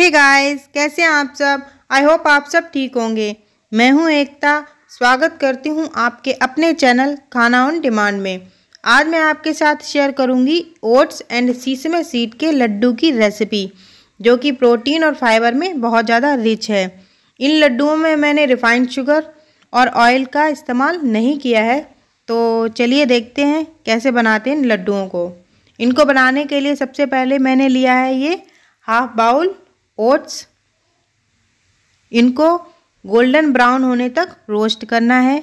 हे hey guys कैसे हैं आप सब आई होप आप सब ठीक होंगे मैं हूं एकता स्वागत करती हूं आपके अपने चैनल खाना ऑन डिमांड में आज मैं आपके साथ शेयर करूंगी ओट्स एंड सीसमे सीड के लड्डू की रेसिपी जो कि प्रोटीन और फाइबर में बहुत ज़्यादा रिच है इन लड्डुओं में मैंने रिफाइंड शुगर और ऑयल का इस्तेमाल नहीं किया है तो चलिए देखते हैं कैसे बनाते हैं इन लड्डुओं को इनको बनाने के लिए सबसे पहले मैंने लिया है ये हाफ बाउल ओट्स इनको गोल्डन ब्राउन होने तक रोस्ट करना है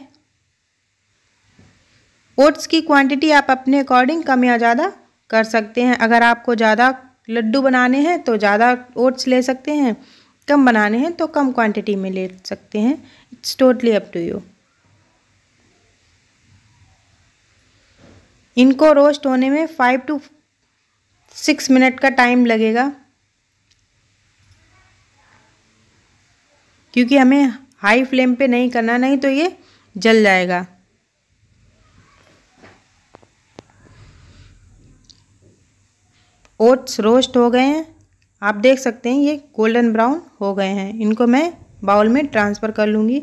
ओट्स की क्वांटिटी आप अपने अकॉर्डिंग कम या ज़्यादा कर सकते हैं अगर आपको ज़्यादा लड्डू बनाने हैं तो ज़्यादा ओट्स ले सकते हैं कम बनाने हैं तो कम क्वांटिटी में ले सकते हैं it's totally up to you इनको रोस्ट होने में फाइव टू सिक्स मिनट का टाइम लगेगा क्योंकि हमें हाई फ्लेम पे नहीं करना नहीं तो ये जल जाएगा ओट्स रोस्ट हो गए हैं आप देख सकते हैं ये गोल्डन ब्राउन हो गए हैं इनको मैं बाउल में ट्रांसफ़र कर लूँगी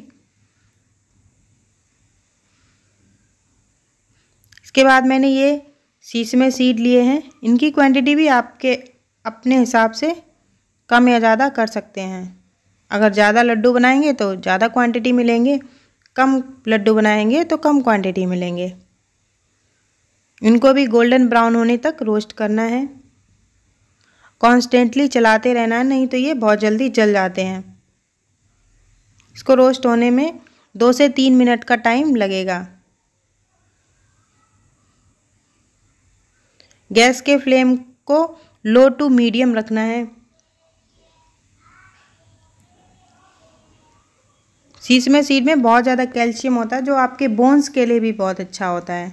इसके बाद मैंने ये सीस में सीड लिए हैं इनकी क्वांटिटी भी आपके अपने हिसाब से कम या ज़्यादा कर सकते हैं अगर ज़्यादा लड्डू बनाएंगे तो ज़्यादा क्वांटिटी मिलेंगे कम लड्डू बनाएंगे तो कम क्वांटिटी मिलेंगे इनको भी गोल्डन ब्राउन होने तक रोस्ट करना है कॉन्स्टेंटली चलाते रहना है नहीं तो ये बहुत जल्दी जल जाते हैं इसको रोस्ट होने में दो से तीन मिनट का टाइम लगेगा गैस के फ्लेम को लो टू मीडियम रखना है सीसमे में सीड में बहुत ज़्यादा कैल्शियम होता है जो आपके बोन्स के लिए भी बहुत अच्छा होता है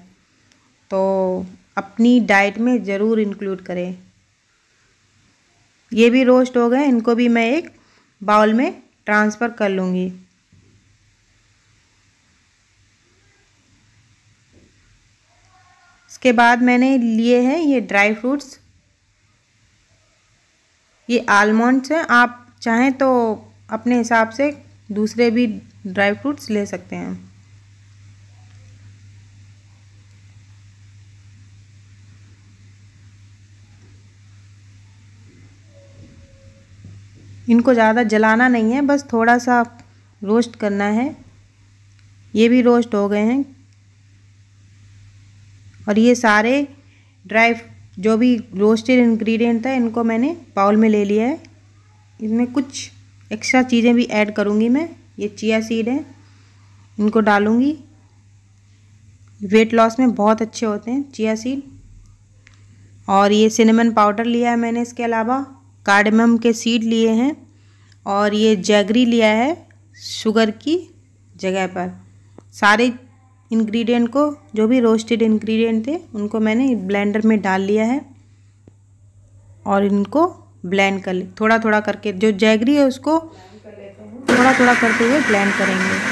तो अपनी डाइट में ज़रूर इंक्लूड करें ये भी रोस्ट हो गए इनको भी मैं एक बाउल में ट्रांसफ़र कर लूँगी इसके बाद मैंने लिए हैं ये ड्राई फ्रूट्स ये आलमंड्स हैं आप चाहें तो अपने हिसाब से दूसरे भी ड्राई फ्रूट्स ले सकते हैं इनको ज़्यादा जलाना नहीं है बस थोड़ा सा रोस्ट करना है ये भी रोस्ट हो गए हैं और ये सारे ड्राई जो भी रोस्टेड इंग्रेडिएंट था इनको मैंने बाउल में ले लिया है इसमें कुछ एक्स्ट्रा चीज़ें भी ऐड करूँगी मैं ये चिया सीड है इनको डालूँगी वेट लॉस में बहुत अच्छे होते हैं चिया सीड और ये सिनेमन पाउडर लिया है मैंने इसके अलावा कार्डमम के सीड लिए हैं और ये जैगरी लिया है शुगर की जगह पर सारे इंग्रेडिएंट को जो भी रोस्टेड इंग्रेडिएंट थे उनको मैंने ब्लेंडर में डाल लिया है और इनको ब्लैंड कर ले थोड़ा थोड़ा करके जो जैगरी है उसको थोड़ा थोड़ा करते हुए ब्लैंड करेंगे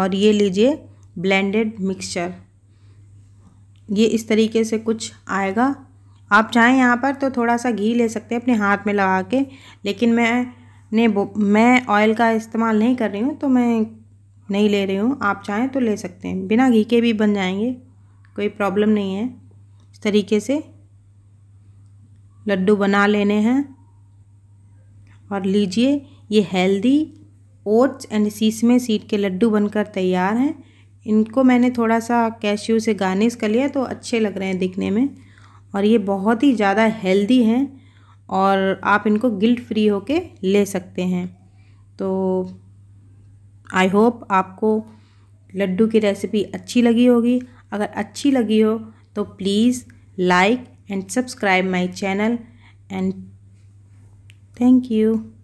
और ये लीजिए ब्लेंडेड मिक्सचर ये इस तरीके से कुछ आएगा आप चाहें यहाँ पर तो थोड़ा सा घी ले सकते हैं अपने हाथ में लगा के लेकिन मैं ने मैं ऑयल का इस्तेमाल नहीं कर रही हूँ तो मैं नहीं ले रही हूँ आप चाहें तो ले सकते हैं बिना घी के भी बन जाएंगे कोई प्रॉब्लम नहीं है इस तरीके से लड्डू बना लेने हैं और लीजिए ये healthy oats and sesame seed के लड्डू बनकर तैयार हैं इनको मैंने थोड़ा सा कैश्यू से गार्निश कर लिया तो अच्छे लग रहे हैं दिखने में और ये बहुत ही ज़्यादा हेल्दी हैं और आप इनको गिल्ट फ्री होके ले सकते हैं तो आई होप आपको लड्डू की रेसिपी अच्छी लगी होगी अगर अच्छी लगी हो तो please like and subscribe my channel and thank you